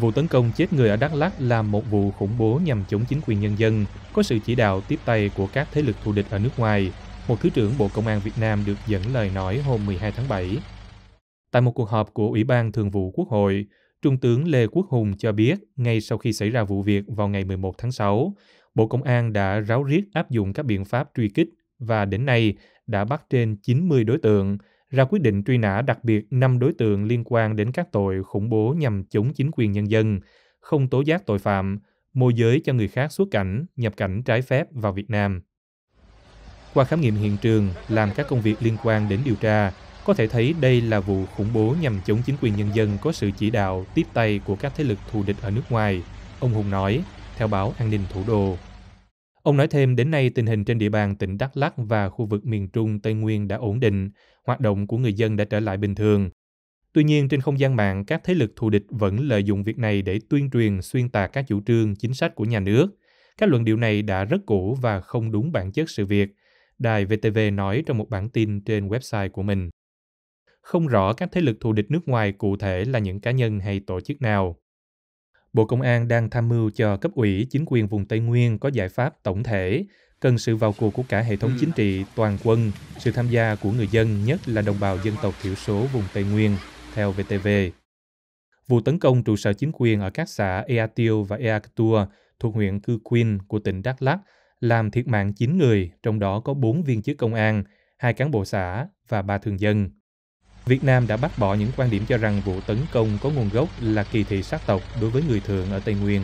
Vụ tấn công chết người ở Đắk Lắk là một vụ khủng bố nhằm chống chính quyền nhân dân, có sự chỉ đạo tiếp tay của các thế lực thù địch ở nước ngoài, một Thứ trưởng Bộ Công an Việt Nam được dẫn lời nói hôm 12 tháng 7. Tại một cuộc họp của Ủy ban Thường vụ Quốc hội, Trung tướng Lê Quốc Hùng cho biết ngay sau khi xảy ra vụ việc vào ngày 11 tháng 6, Bộ Công an đã ráo riết áp dụng các biện pháp truy kích và đến nay đã bắt trên 90 đối tượng, ra quyết định truy nã đặc biệt 5 đối tượng liên quan đến các tội khủng bố nhằm chống chính quyền nhân dân, không tố giác tội phạm, môi giới cho người khác xuất cảnh, nhập cảnh trái phép vào Việt Nam. Qua khám nghiệm hiện trường, làm các công việc liên quan đến điều tra, có thể thấy đây là vụ khủng bố nhằm chống chính quyền nhân dân có sự chỉ đạo tiếp tay của các thế lực thù địch ở nước ngoài, ông Hùng nói, theo báo An ninh Thủ đô. Ông nói thêm đến nay tình hình trên địa bàn tỉnh Đắk Lắk và khu vực miền Trung Tây Nguyên đã ổn định, hoạt động của người dân đã trở lại bình thường. Tuy nhiên, trên không gian mạng, các thế lực thù địch vẫn lợi dụng việc này để tuyên truyền xuyên tạc các chủ trương, chính sách của nhà nước. Các luận điệu này đã rất cũ và không đúng bản chất sự việc, đài VTV nói trong một bản tin trên website của mình. Không rõ các thế lực thù địch nước ngoài cụ thể là những cá nhân hay tổ chức nào. Bộ Công an đang tham mưu cho cấp ủy chính quyền vùng Tây Nguyên có giải pháp tổng thể, cần sự vào cuộc của cả hệ thống chính ừ. trị, toàn quân, sự tham gia của người dân, nhất là đồng bào dân tộc thiểu số vùng Tây Nguyên, theo VTV. Vụ tấn công trụ sở chính quyền ở các xã Ea Tiêu và Ea Tua thuộc huyện Cư Quyên của tỉnh Đắk Lắk làm thiệt mạng 9 người, trong đó có 4 viên chức công an, hai cán bộ xã và ba thường dân. Việt Nam đã bác bỏ những quan điểm cho rằng vụ tấn công có nguồn gốc là kỳ thị sắc tộc đối với người thường ở Tây Nguyên